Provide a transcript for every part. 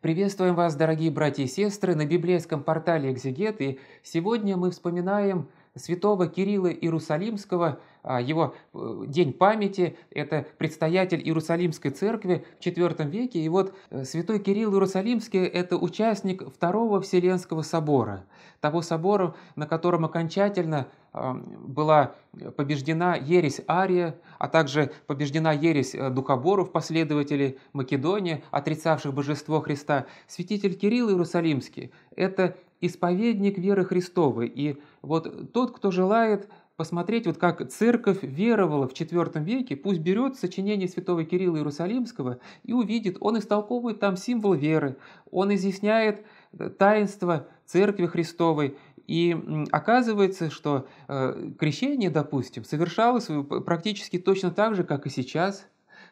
Приветствуем вас, дорогие братья и сестры, на библейском портале «Экзегет», и сегодня мы вспоминаем святого Кирилла Иерусалимского, а, его э, день памяти, это предстоятель Иерусалимской церкви в IV веке. И вот э, святой Кирилл Иерусалимский – это участник Второго Вселенского собора, того собора, на котором окончательно а, была побеждена ересь Ария, а также побеждена ересь э, духоборов, последователей Македонии, отрицавших божество Христа. Святитель Кирилл Иерусалимский – это исповедник веры Христовой. И вот тот, кто желает посмотреть, вот как церковь веровала в IV веке, пусть берет сочинение святого Кирилла Иерусалимского и увидит, он истолковывает там символ веры, он изъясняет э, таинство церкви Христовой, и оказывается, что э, крещение, допустим, совершалось э, практически точно так же, как и сейчас.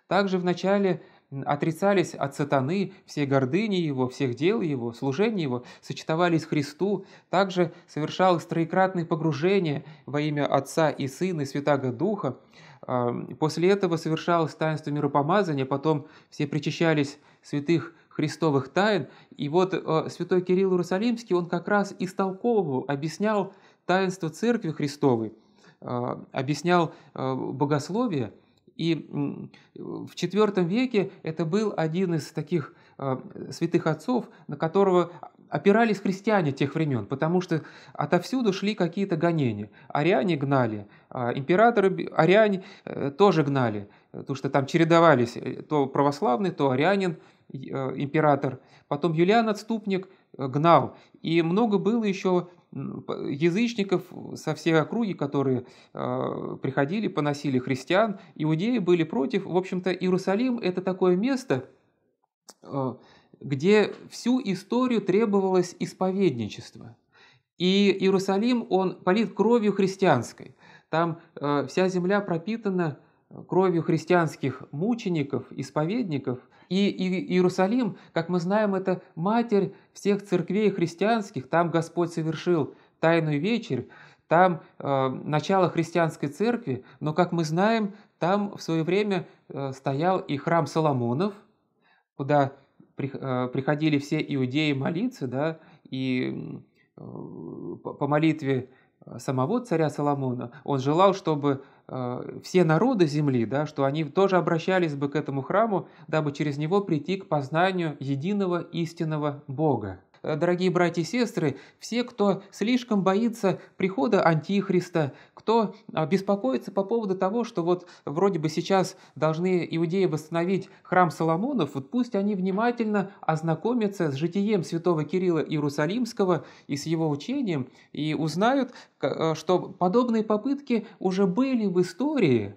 Также в начале отрицались от сатаны, все гордыни его, всех дел его, служения его, сочетовались Христу, также совершалось троекратное погружение во имя Отца и Сына и Святаго Духа. А, после этого совершалось таинство миропомазания, потом все причащались святых христовых тайн. И вот э, святой Кирилл Иерусалимский, он как раз истолковывал, объяснял таинство Церкви Христовой, а, объяснял э, богословие – и в IV веке это был один из таких а, святых отцов, на которого опирались христиане тех времен, потому что отовсюду шли какие-то гонения. Ариане гнали, а, императоры ариане э, тоже гнали, потому что там чередовались э, то православный, то арианин э, император. Потом Юлиан Отступник Э, гнал. И много было еще язычников со всей округи, которые э, приходили, поносили христиан, иудеи были против. В общем-то, Иерусалим – это такое место, э, где всю историю требовалось исповедничество. И Иерусалим, он полит кровью христианской. Там э, вся земля пропитана э, кровью христианских мучеников, исповедников – и, Иерусалим, как мы знаем, это матерь всех церквей христианских, там Господь совершил Тайную вечерь, там э, начало христианской церкви, но, как мы знаем, там в свое время э, стоял и храм Соломонов, куда при, э, приходили все иудеи молиться, да, и э, по молитве самого царя Соломона, он желал, чтобы э, все народы земли, да, что они тоже обращались бы к этому храму, дабы через него прийти к познанию единого истинного Бога. Э, дорогие братья и сестры, все, кто слишком боится прихода Антихриста, кто а, беспокоится по поводу того, что вот вроде бы сейчас должны иудеи восстановить храм Соломонов, вот пусть они внимательно ознакомятся с житием святого Кирилла Иерусалимского и с его учением, и узнают, э, что подобные попытки уже были в истории,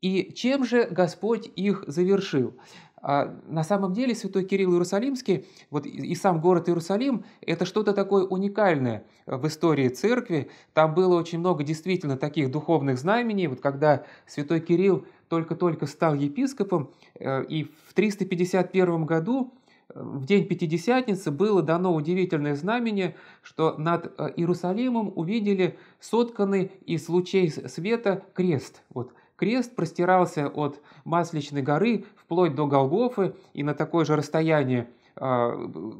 и чем же Господь их завершил? А на самом деле святой Кирилл Иерусалимский, вот и сам город Иерусалим, это что-то такое уникальное в истории церкви. Там было очень много действительно таких духовных знамений. Вот когда святой Кирилл только-только стал епископом, э, и в 351 году э, в день Пятидесятницы было дано удивительное знамение, что над э, Иерусалимом увидели сотканный из лучей света крест. Вот Крест простирался от Масличной горы вплоть до Голгофы и на такое же расстояние а,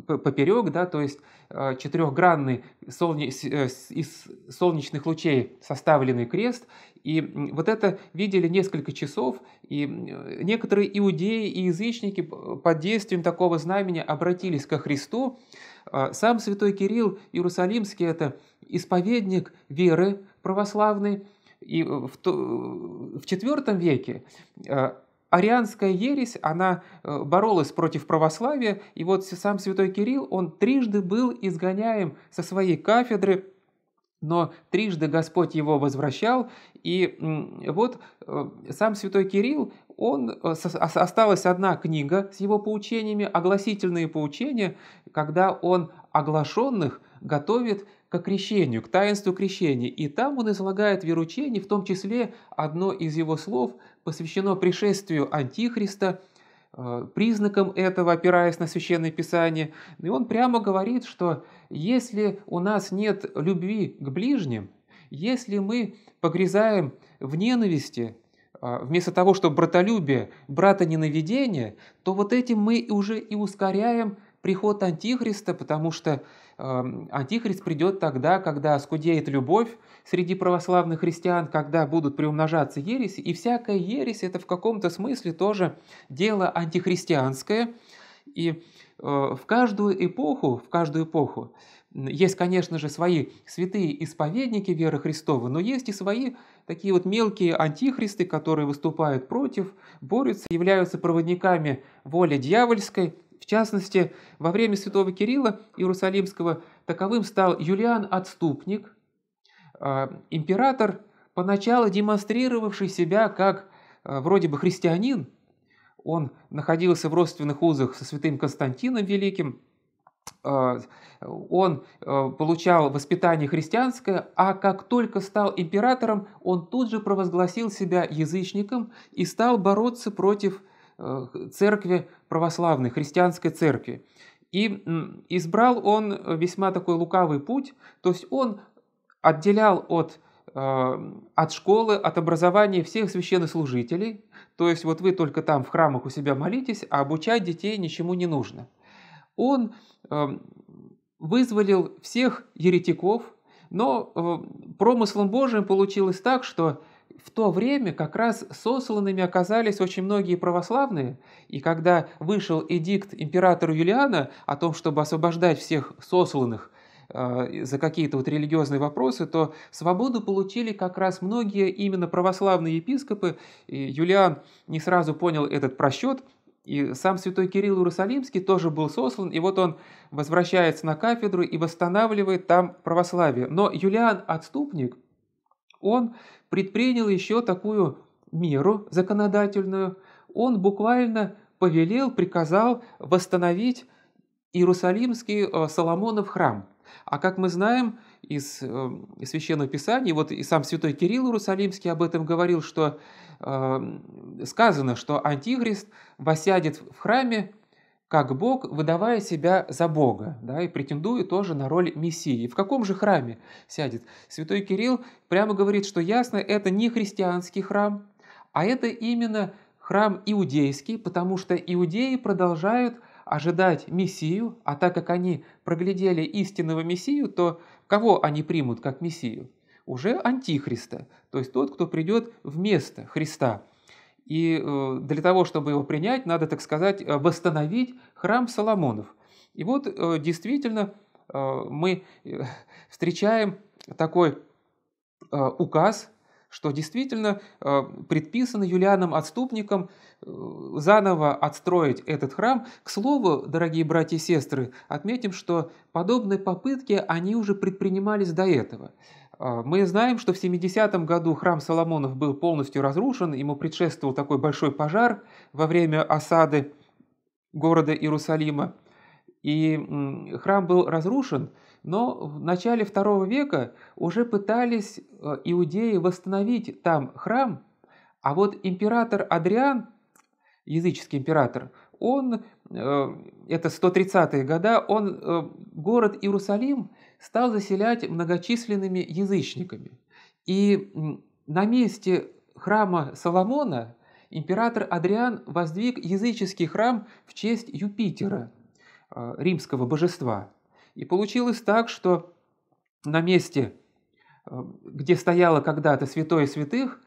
поперек, да, то есть а, четырехгранный э, из солнечных лучей составленный крест. И вот это видели несколько часов, и некоторые иудеи и язычники под действием такого знамени обратились ко Христу. А, сам святой Кирилл Иерусалимский – это исповедник веры православной, и в, в IV веке э, арианская ересь, она э, боролась против православия, и вот сам святой Кирилл, он трижды был изгоняем со своей кафедры, но трижды Господь его возвращал, и вот э, сам святой Кирилл, он, осталась одна книга с его поучениями, огласительные поучения, когда он оглашенных готовит к крещению, к таинству крещения. И там он излагает веручение, в том числе одно из его слов посвящено пришествию Антихриста, э, признаком этого, опираясь на Священное Писание. И он прямо говорит, что если у нас нет любви к ближним, если мы погрязаем в ненависти, э, вместо того, чтобы братолюбие, брата ненавидение, то вот этим мы уже и ускоряем приход Антихриста, потому что Антихрист придет тогда, когда скудеет любовь среди православных христиан, когда будут приумножаться ереси, и всякая ересь – это в каком-то смысле тоже дело антихристианское. И э, в каждую эпоху, в каждую эпоху есть, конечно же, свои святые исповедники веры Христова, но есть и свои такие вот мелкие антихристы, которые выступают против, борются, являются проводниками воли дьявольской – в частности, во время святого Кирилла Иерусалимского таковым стал Юлиан Отступник, а, император, поначалу демонстрировавший себя как а, вроде бы христианин, он находился в родственных узах со святым Константином Великим, а, он получал воспитание христианское, а как только стал императором, он тут же провозгласил себя язычником и стал бороться против Э, церкви православной, христианской церкви. И избрал он весьма такой лукавый путь, то есть он отделял от э, от школы, от образования всех священнослужителей. То есть вот вы только там в храмах у себя молитесь, а обучать детей ничему не нужно. Он э, вызволил всех еретиков, но промыслом Божьим получилось так, что в то время как раз сосланными оказались очень многие православные, и когда вышел эдикт императора Юлиана о том, чтобы освобождать всех сосланных э, за какие-то вот религиозные вопросы, то свободу получили как раз многие именно православные епископы. И Юлиан не сразу понял этот просчет, и сам святой Кирилл Иерусалимский тоже был сослан, и вот он возвращается на кафедру и восстанавливает там православие. Но Юлиан Отступник – он предпринял еще такую меру законодательную. Он буквально повелел, приказал восстановить Иерусалимский э, Соломонов храм. А как мы знаем э, из Священного Писания, вот и сам святой Кирилл Иерусалимский об этом говорил, что э, сказано, что Антихрист восядет в храме как Бог, выдавая себя за Бога, да, и претендуя тоже на роль Мессии. В каком же храме сядет? Святой Кирилл прямо говорит, что ясно, это не христианский храм, а это именно храм иудейский, потому что иудеи продолжают ожидать Мессию, а так как они проглядели истинного Мессию, то кого они примут как Мессию? Уже Антихриста, то есть тот, кто придет вместо Христа. И э, для того, чтобы его принять, надо, так сказать, э, восстановить храм Соломонов. И вот э, действительно мы встречаем такой указ, что действительно предписано Юлианом отступникам заново отстроить этот храм. К слову, дорогие братья и сестры, отметим, что подобные попытки, они уже предпринимались до этого. А, мы знаем, что в 70-м году храм Соломонов был полностью разрушен, ему предшествовал такой большой пожар во время осады города Иерусалима. И храм был разрушен, но в начале второго века уже пытались э, иудеи восстановить там храм, а вот император Адриан, языческий император, он Э, это 130-е годы, он, э, город Иерусалим стал заселять многочисленными язычниками. И на месте храма Соломона император Адриан воздвиг языческий храм в честь Юпитера, э, римского божества. И получилось так, что на месте, где стояло когда-то святое святых,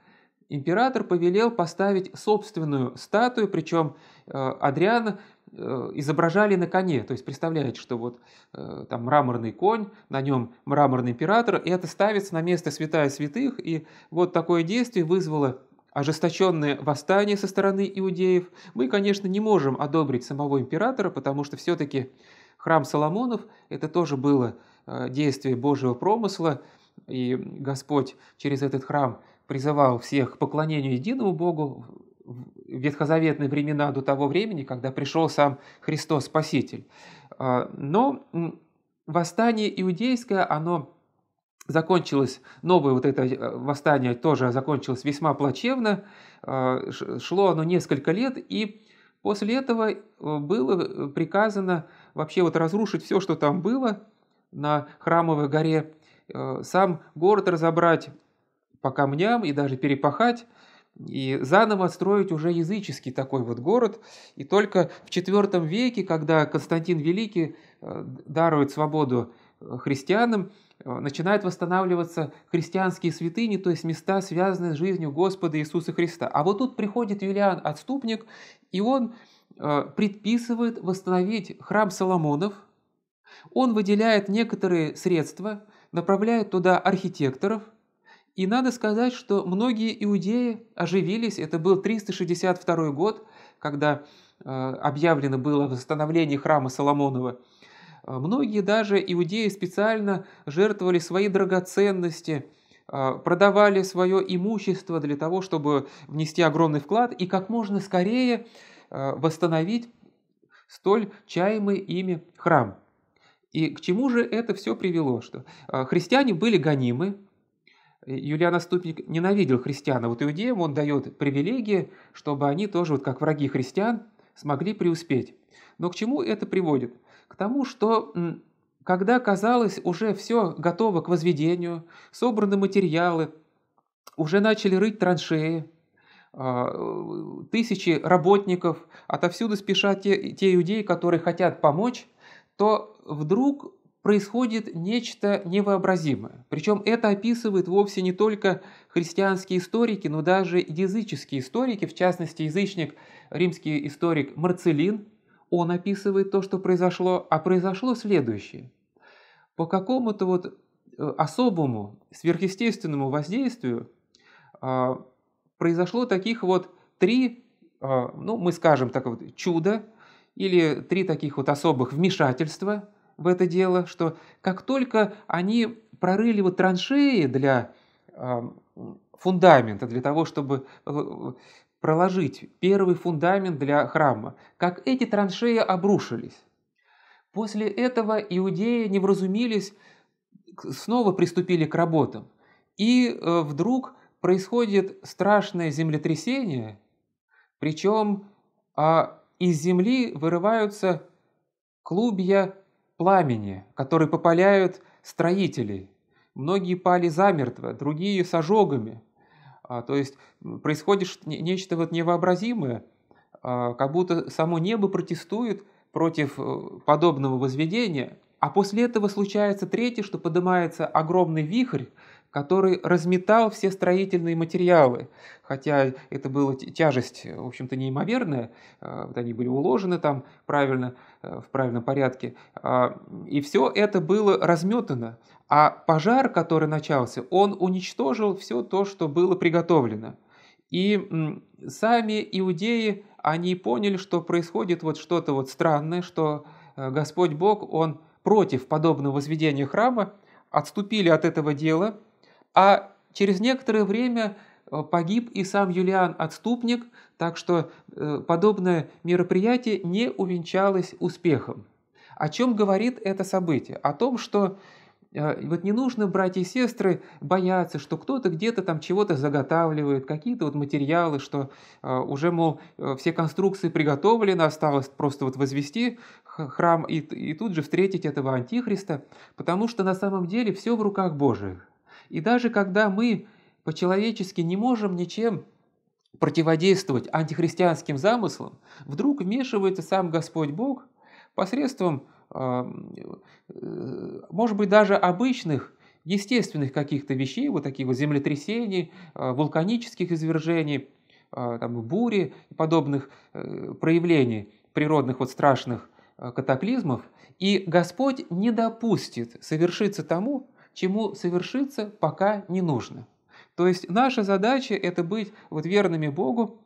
император повелел поставить собственную статую, причем Адриан Э, изображали на коне. То есть представляете, что вот э, там мраморный конь, на нем мраморный император, и это ставится на место святая святых, и вот такое действие вызвало ожесточенное восстание со стороны иудеев. Мы, конечно, не можем одобрить самого императора, потому что все-таки храм Соломонов – это тоже было э, действие Божьего промысла, и Господь через этот храм призывал всех к поклонению единому Богу, ветхозаветные времена до того времени, когда пришел сам Христос Спаситель. А, но восстание иудейское, оно закончилось, новое вот это э, восстание тоже закончилось весьма плачевно, а, шло оно несколько лет, и после этого э, было э, приказано вообще вот разрушить все, что там было на Храмовой горе, сам город разобрать по камням и даже перепахать, и заново строить уже языческий такой вот город. И только в IV веке, когда Константин Великий э, дарует свободу э, христианам, э, начинают восстанавливаться христианские святыни, то есть места, связанные с жизнью Господа Иисуса Христа. А вот тут приходит Юлиан Отступник, и он предписывает восстановить храм Соломонов. Он выделяет некоторые средства, направляет туда архитекторов – и надо сказать, что многие иудеи оживились. Это был 362 год, когда э, объявлено было восстановление храма Соломонова. Э, многие даже иудеи специально жертвовали свои драгоценности, э, продавали свое имущество для того, чтобы внести огромный вклад и как можно скорее восстановить столь чаемый ими храм. И к чему же это все привело? Что христиане были гонимы, Э, Юлиан Ступник ненавидел христиан, а вот иудеям он дает привилегии, чтобы они тоже, вот как враги христиан, смогли преуспеть. Но к чему это приводит? К тому, что когда, казалось, уже все готово к возведению, собраны материалы, уже начали рыть траншеи, а, тысячи работников, отовсюду спешат те, те иудеи, которые хотят помочь, то вдруг происходит нечто невообразимое. Причем это описывают вовсе не только христианские историки, но даже языческие историки, в частности язычник, римский историк Марцелин, он описывает то, что произошло, а произошло следующее. По какому-то вот э, особому сверхъестественному воздействию а, произошло таких вот три, а, ну мы скажем так вот, чуда, или три таких вот особых вмешательства – в это дело, что как только они прорыли вот траншеи для а, фундамента, для того, чтобы э, проложить первый фундамент для храма, как эти траншеи обрушились. После этого иудеи не вразумились, снова приступили к работам. И э, вдруг происходит страшное землетрясение, причем а, из земли вырываются клубья пламени, который попаляют строители. Многие пали замертво, другие с ожогами. А, то есть происходит нечто вот невообразимое, а, как будто само небо протестует против э, подобного возведения, а после этого случается третье, что поднимается огромный вихрь, который разметал все строительные материалы, хотя это была тяжесть, в общем-то, неимоверная, э, вот они были уложены там правильно, э, в правильном порядке, а, и все это было разметано, а пожар, который начался, он уничтожил все то, что было приготовлено. И сами иудеи, они поняли, что происходит вот что-то вот странное, что э, Господь Бог, Он против подобного возведения храма, отступили от этого дела – а через некоторое время э, погиб и сам Юлиан Отступник, так что э, подобное мероприятие не увенчалось успехом. О чем говорит это событие? О том, что э, вот не нужно братья и сестры бояться, что кто-то где-то там чего-то заготавливает, какие-то вот материалы, что уже, мол, все конструкции приготовлены, осталось просто вот возвести храм и, и тут же встретить этого антихриста, потому что на самом деле все в руках Божьих. И даже когда мы по-человечески не можем ничем противодействовать антихристианским замыслам, вдруг вмешивается сам Господь Бог посредством, э, может быть, даже обычных естественных каких-то вещей, вот таких вот землетрясений, э, вулканических извержений, э, там, бури и подобных проявлений природных вот страшных катаклизмов, и Господь не допустит совершиться тому, чему совершиться пока не нужно. То есть наша задача – это быть вот верными Богу,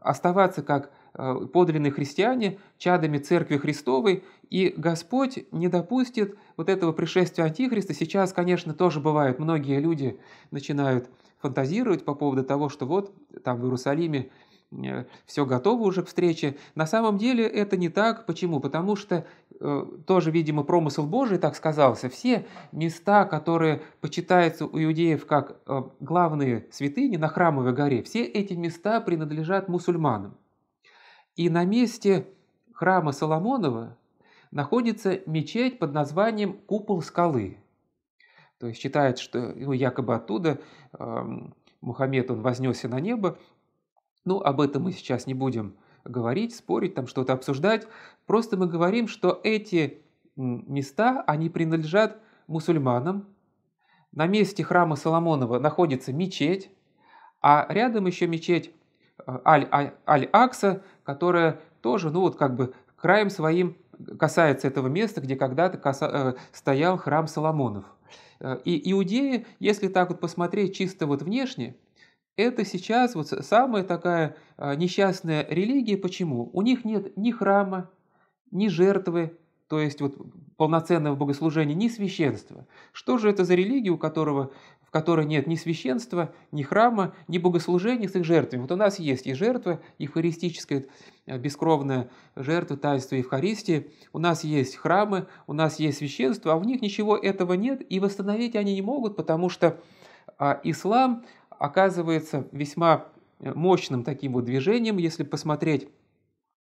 оставаться как э, подлинные христиане, чадами Церкви Христовой, и Господь не допустит вот этого пришествия Антихриста. Сейчас, конечно, тоже бывают многие люди начинают фантазировать по поводу того, что вот там в Иерусалиме Э, все готово уже к встрече. На самом деле это не так. Почему? Потому что э, тоже, видимо, промысел Божий так сказался. Все места, которые почитаются у иудеев как э, главные святыни на Храмовой горе, все эти места принадлежат мусульманам. И на месте храма Соломонова находится мечеть под названием «Купол скалы». То есть считается, что ну, якобы оттуда э, Мухаммед он вознесся на небо, ну, об этом мы сейчас не будем говорить, спорить, там что-то обсуждать. Просто мы говорим, что эти места, они принадлежат мусульманам. На месте храма Соломонова находится мечеть, а рядом еще мечеть э, Аль-Акса, которая тоже, ну вот как бы краем своим касается этого места, где когда-то э, стоял храм Соломонов. Э, и иудеи, если так вот посмотреть чисто вот внешне, это сейчас вот самая такая а, несчастная религия. Почему? У них нет ни храма, ни жертвы, то есть вот полноценного богослужения, ни священства. Что же это за религия, у которого, в которой нет ни священства, ни храма, ни богослужения с их жертвами? Вот у нас есть и жертва евхаристическая, а, бескровная жертва таинства Евхаристии, у нас есть храмы, у нас есть священство, а в них ничего этого нет, и восстановить они не могут, потому что а ислам оказывается весьма э, мощным таким вот движением, если посмотреть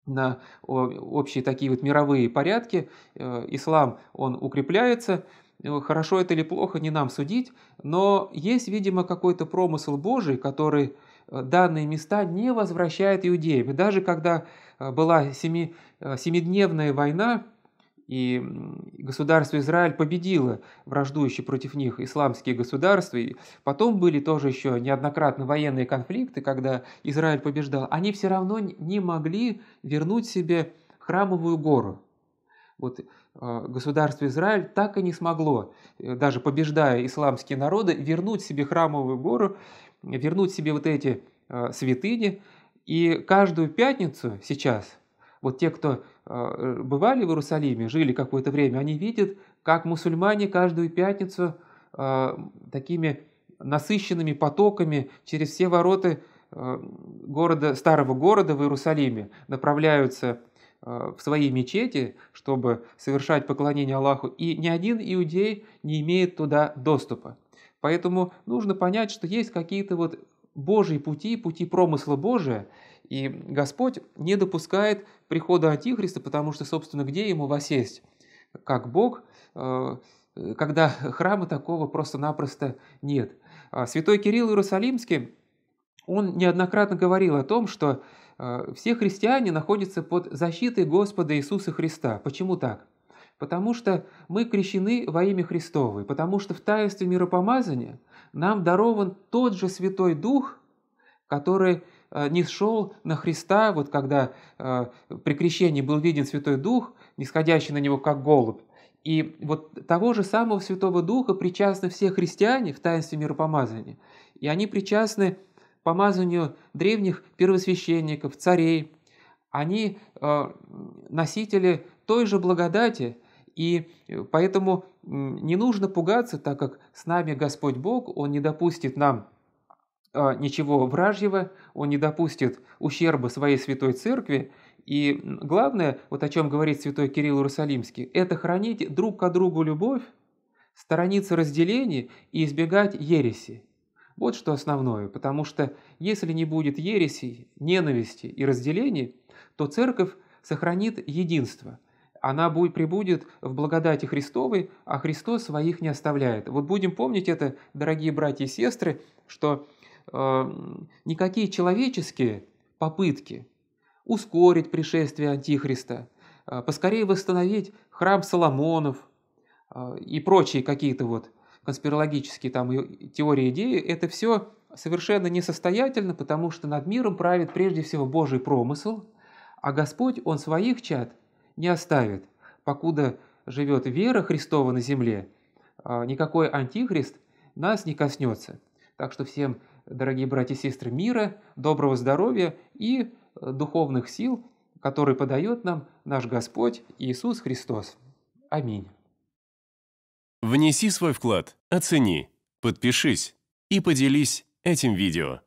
на общие такие вот мировые порядки. Э, ислам, он укрепляется. Э, хорошо это или плохо, не нам судить, но есть, видимо, какой-то промысл Божий, который данные места не возвращает иудеям. И даже когда была семи, семидневная война и государство Израиль победило враждующие против них исламские государства. И потом были тоже еще неоднократно военные конфликты, когда Израиль побеждал. Они все равно не могли вернуть себе храмовую гору. Вот а, государство Израиль так и не смогло, э, даже побеждая исламские народы, вернуть себе храмовую гору, вернуть себе вот эти а, святыни. И каждую пятницу сейчас – вот те, кто э, бывали в Иерусалиме, жили какое-то время, они видят, как мусульмане каждую пятницу э, такими насыщенными потоками через все ворота э, города, старого города в Иерусалиме направляются в свои мечети, чтобы совершать поклонение Аллаху, и ни один иудей не имеет туда доступа. Поэтому нужно понять, что есть какие-то вот Божьи пути, пути промысла Божия, и Господь не допускает прихода Антихриста, потому что, собственно, где ему восесть? Как Бог, э, когда храма такого просто-напросто нет. А святой Кирилл Иерусалимский, он неоднократно говорил о том, что э, все христиане находятся под защитой Господа Иисуса Христа. Почему так? потому что мы крещены во имя Христовое, потому что в таинстве миропомазания нам дарован тот же Святой Дух, который э, не шел на Христа, вот когда э, при крещении был виден Святой Дух, нисходящий на него как голубь, и вот того же самого Святого Духа причастны все христиане в таинстве миропомазания. И они причастны помазанию древних первосвященников, царей. Они э, носители той же благодати, и э, поэтому не нужно пугаться, так как с нами Господь Бог, Он не допустит нам а, ничего вражьего, Он не допустит ущерба своей святой церкви. И главное, вот о чем говорит святой Кирилл Иерусалимский, это хранить друг к другу любовь, сторониться разделений и избегать ереси. Вот что основное, потому что если не будет ересей, ненависти и разделений, то церковь сохранит единство – она будет, прибудет в благодати Христовой, а Христос своих не оставляет. Вот будем помнить это, дорогие братья и сестры, что э, никакие человеческие попытки ускорить пришествие Антихриста, э, поскорее восстановить храм Соломонов э, и прочие какие-то вот конспирологические там теории идеи, это все совершенно несостоятельно, потому что над миром правит прежде всего Божий промысл, а Господь, Он своих чад – не оставит. Покуда живет вера Христова на земле, а, никакой антихрист нас не коснется. Так что всем, дорогие братья и сестры, мира, доброго здоровья и э, духовных сил, которые подает нам наш Господь Иисус Христос. Аминь. Внеси свой вклад, оцени, подпишись и поделись этим видео.